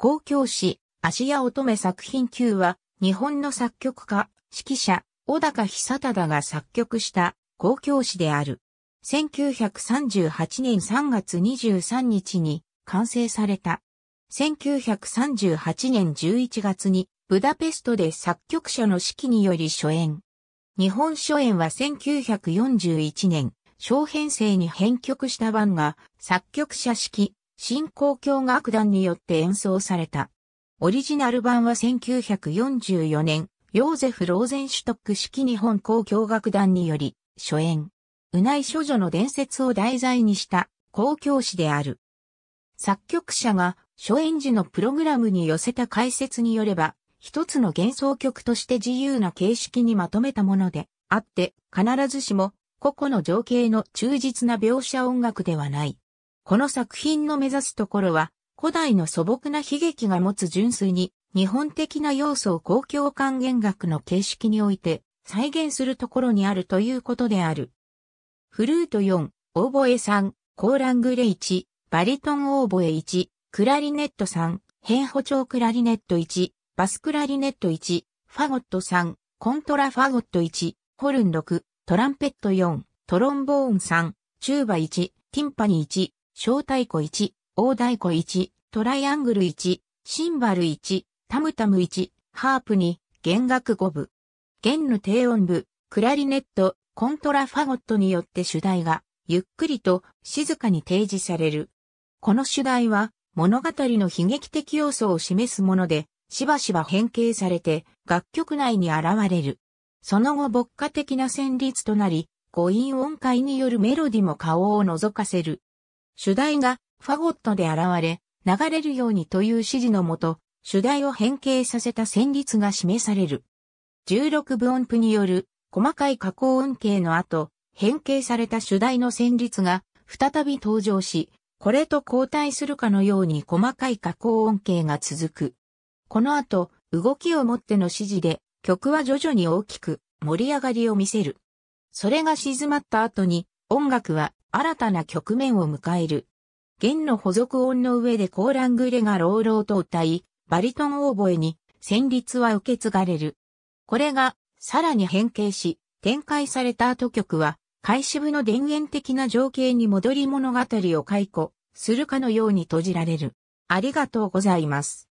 公共誌、足屋乙女作品級は、日本の作曲家、指揮者、小高久忠が作曲した公共誌である。1938年3月23日に完成された。1938年11月にブダペストで作曲者の指揮により初演。日本初演は1941年、小編成に編曲した版が作曲者指揮、新交響楽団によって演奏された。オリジナル版は1944年、ヨーゼフ・ローゼンシュトック式日本交響楽団により、初演。うない処女の伝説を題材にした交響詩である。作曲者が初演時のプログラムに寄せた解説によれば、一つの幻想曲として自由な形式にまとめたものであって、必ずしも個々の情景の忠実な描写音楽ではない。この作品の目指すところは、古代の素朴な悲劇が持つ純粋に、日本的な要素を公共還元学の形式において、再現するところにあるということである。フルート4、オーボエ3、コーラングレ1、バリトンオーボエ1、クラリネット3、変歩調クラリネット1、バスクラリネット1、ファゴット3、コントラファゴット1、ホルン6、トランペット4、トロンボーン3、チューバ1、ティンパニ1、小太鼓1、大太鼓1、トライアングル1、シンバル1、タムタム1、ハープ2、弦楽5部。弦の低音部、クラリネット、コントラファゴットによって主題が、ゆっくりと静かに提示される。この主題は、物語の悲劇的要素を示すもので、しばしば変形されて、楽曲内に現れる。その後牧歌的な旋律となり、五音音階によるメロディも顔を覗かせる。主題がファゴットで現れ、流れるようにという指示のもと、主題を変形させた旋律が示される。16分音符による細かい加工音形の後、変形された主題の旋律が再び登場し、これと交代するかのように細かい加工音形が続く。この後、動きをもっての指示で曲は徐々に大きく盛り上がりを見せる。それが静まった後に音楽は新たな局面を迎える。弦の補足音の上でコーラングレが朗々と歌い、バリトンオーボエに旋律は受け継がれる。これがさらに変形し、展開された後曲は、開始部の電源的な情景に戻り物語を解雇するかのように閉じられる。ありがとうございます。